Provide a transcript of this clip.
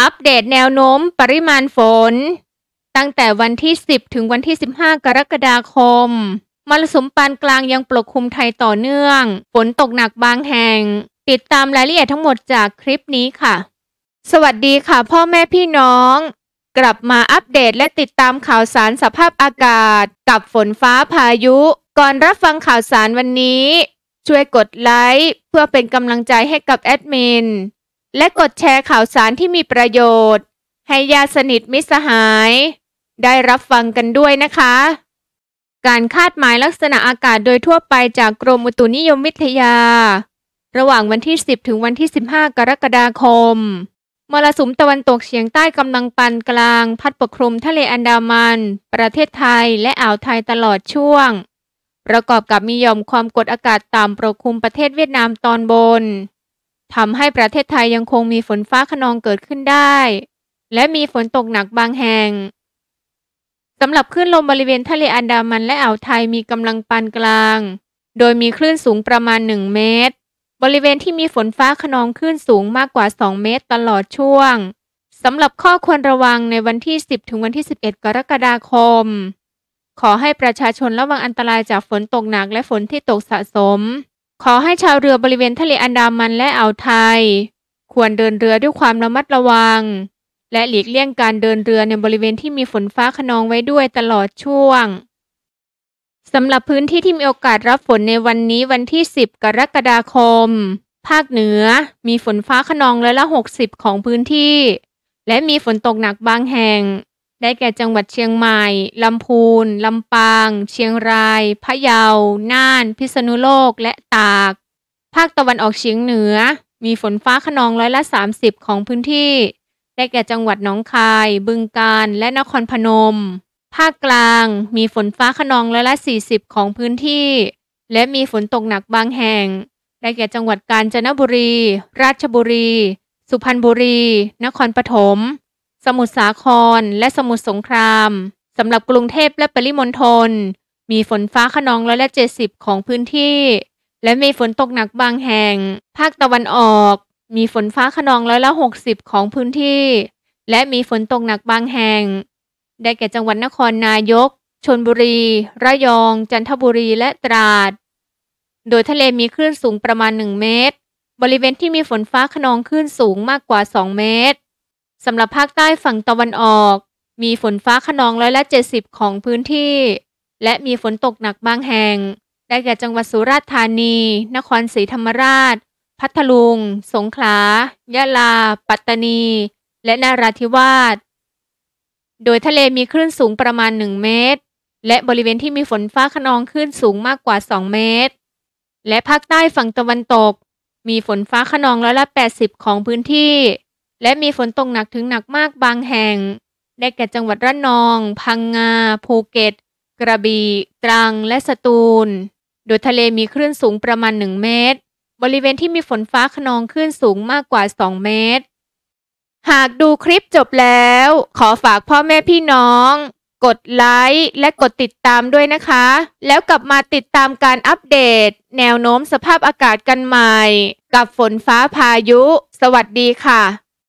อัปเดตแนวโน้มปริมาณฝน ตั้งแต่วันที่ 10 ถึงวันที่ 15 กรกฎาคม มรสุมปานกลางยังปกคลุมไทยต่อเนื่อง ฝนตกหนักบางแห่ง ติดตามรายละเอียดทั้งหมดจากคลิปนี้ค่ะ สวัสดีค่ะพ่อแม่พี่น้อง กลับมาอัปเดตและติดตามข่าวสารสภาพอากาศ กับฝนฟ้าพายุ ก่อนรับฟังข่าวสารวันนี้ ช่วยกดไลค์เพื่อเป็นกำลังใจให้กับแอดมินและกดแชร์ข่าวสารที่มีประโยชน์ ให้ญาติสนิทมิสหาย ได้รับฟังกันด้วยนะคะ การคาดหมายลักษณะอากาศโดยทั่วไปจากกรมอุตุนิยมวิทยา ระหว่างวันที่ 10 ถึงวันที่ 15 กรกฎาคม มรสุมตะวันตกเฉียงใต้กำลังปานกลางพัดปกคลุมทะเลอันดามัน ประเทศไทยและอ่าวไทยตลอดช่วง ประกอบกับมีหย่อมความกดอากาศต่ำปกคลุมประเทศเวียดนามตอนบนทำให้ประเทศไทยยังคงมีฝนฟ้าขนองเกิดขึ้นได้ และมีฝนตกหนักบางแห่ง สำหรับคลื่นลมบริเวณทะเลอันดามันและอ่าวไทยมีกำลังปานกลาง โดยมีคลื่นสูงประมาณ 1 เมตร บริเวณที่มีฝนฟ้าขนองคลื่นสูงมากกว่า 2 เมตรตลอดช่วง สำหรับข้อควรระวังในวันที่ 10 ถึงวันที่ 11 กรกฎาคม ขอให้ประชาชนระวังอันตรายจากฝนตกหนักและฝนที่ตกสะสมขอให้ชาวเรือบริเวณทะเลอันดามันและอ่าวไทย ควรเดินเรือด้วยความระมัดระวัง และหลีกเลี่ยงการเดินเรือในบริเวณที่มีฝนฟ้าขนองไว้ด้วยตลอดช่วง สำหรับพื้นที่ที่มีโอกาสรับฝนในวันนี้วันที่ 10 กรกฎาคม ภาคเหนือมีฝนฟ้าขนองร้อยละ 60 ของพื้นที่ และมีฝนตกหนักบางแห่งได้แก่จังหวัดเชียงใหม่ ลำพูน ลำปาง เชียงรายพะเยา น่านพิษณุโลก และตาก ภาคตะวันออกเฉียงเหนือ มีฝนฟ้าขนองร้อยละ 30 ของพื้นที่ ได้แก่จังหวัดหนองคาย บึงกาฬ และนครพนม ภาคกลาง มีฝนฟ้าขนองร้อยละ 40 ของพื้นที่ และมีฝนตกหนักบางแห่ง ได้แก่จังหวัดกาญจนบุรี ราชบุรี สุพรรณบุรี นครปฐมสมุทรสาครและสมุทรสงคราม สำหรับกรุงเทพและปริมณฑลมีฝนฟ้าขนองร้อยละเจ็ดสิบของพื้นที่ และมีฝนตกหนักบางแห่ง ภาคตะวันออก มีฝนฟ้าขนองร้อยละหกสิบของพื้นที่ และมีฝนตกหนักบางแห่ง ได้แก่จังหวัดนครนายกชนบุรี ระยอง จันทบุรีและตราดโดยทะเลมีคลื่นสูงประมาณ 1 เมตร บริเวณที่มีฝนฟ้าขนองคลื่นสูงมากกว่า 2 เมตรสำหรับภาคใต้ฝั่งตะวันออก มีฝนฟ้าขนองร้อยละ 70 ของพื้นที่ และมีฝนตกหนักบางแห่ง ได้แก่จังหวัดสุราษฎร์ธานี นครศรีธรรมราช พัทลุง สงขลา ยะลา ปัตตานี และนาราธิวาสโดยทะเลมีคลื่นสูงประมาณ 1 เมตร และบริเวณที่มีฝนฟ้าขนองคลื่นสูงมากกว่า 2 เมตร และภาคใต้ฝั่งตะวันตก มีฝนฟ้าขนองร้อยละ 80 ของพื้นที่และมีฝนตกหนักถึงหนักมากบางแห่ง ได้แก่จังหวัดระนอง พังงา ภูเก็ต กระบี่ตรังและสตูล โดยทะเลมีคลื่นสูงประมาณ 1 เมตร บริเวณที่มีฝนฟ้าขนองคลื่นสูงมากกว่า 2 เมตร หากดูคลิปจบแล้ว ขอฝากพ่อแม่พี่น้อง กดไลค์และกดติดตามด้วยนะคะ แล้วกลับมาติดตามการอัปเดต แนวโน้มสภาพอากาศกันใหม่ กับฝนฟ้าพายุ สวัสดีค่ะ